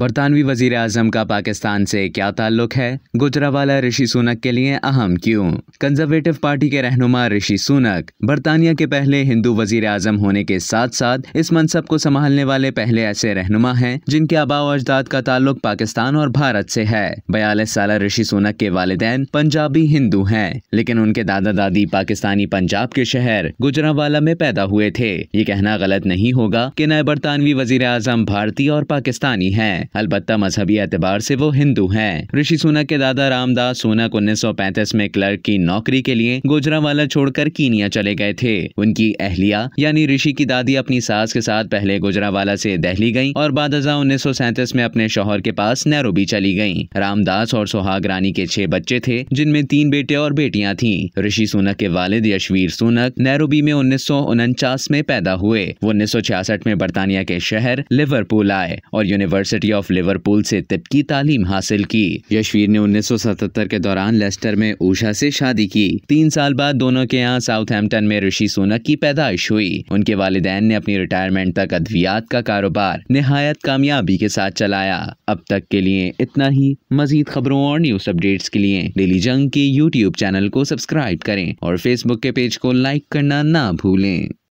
बरतानवी वजीर अजम का पाकिस्तान से क्या ताल्लुक है गुजरावाला ऋषि सुनक के लिए अहम क्यों कंजर्वेटिव पार्टी के रहनुमा ऋषि सुनक बरतानिया के पहले हिंदू वजीर अजम होने के साथ साथ इस मनसब को संभालने वाले पहले ऐसे रहनुमा हैं जिनके आबाव अजदाद का ताल्लुक पाकिस्तान और भारत से है बयालीस साल ऋषि सुनक के वालदेन पंजाबी हिंदू हैं लेकिन उनके दादा दादी पाकिस्तानी पंजाब के शहर गुजरावाला में पैदा हुए थे ये कहना गलत नहीं होगा की नए बरतानवी वजीर अजम भारतीय और पाकिस्तानी है हैं अलबत्ता मजहबी एतबार से वो हिंदू हैं ऋषि सोना के दादा रामदास सोनक उन्नीस में क्लर्क की नौकरी के लिए छोड़ छोड़कर कीनिया चले गए थे उनकी अहलिया यानी ऋषि की दादी अपनी सास के साथ पहले वाला से दहली गयी और बाद उन्नीस में अपने शोहर के पास नैरोबी चली गयी रामदास और सुहाग रानी के छह बच्चे थे जिनमें तीन बेटे और बेटियां थी ऋषि सोनक के वालिद यशवीर सोनक नैरोबी में उन्नीस में पैदा हुए वो उन्नीस में बरतानिया के शहर लिवरपूल आए और यूनिवर्सिटी यूनिवर्सिटी ऑफ लिवरपूल से तिब की तालीम हासिल की यशवीर ने 1977 के दौरान लेस्टर में ऊषा से शादी की तीन साल बाद दोनों के यहाँ साउथहैम्पटन में ऋषि सोनक की पैदाइश हुई उनके वालदेन ने अपनी रिटायरमेंट तक अद्वियात का कारोबार नहायत कामयाबी के साथ चलाया अब तक के लिए इतना ही मजीद खबरों और न्यूज अपडेट्स के लिए डेली जंग के यूट्यूब चैनल को सब्सक्राइब करें और फेसबुक के पेज को लाइक करना ना भूलें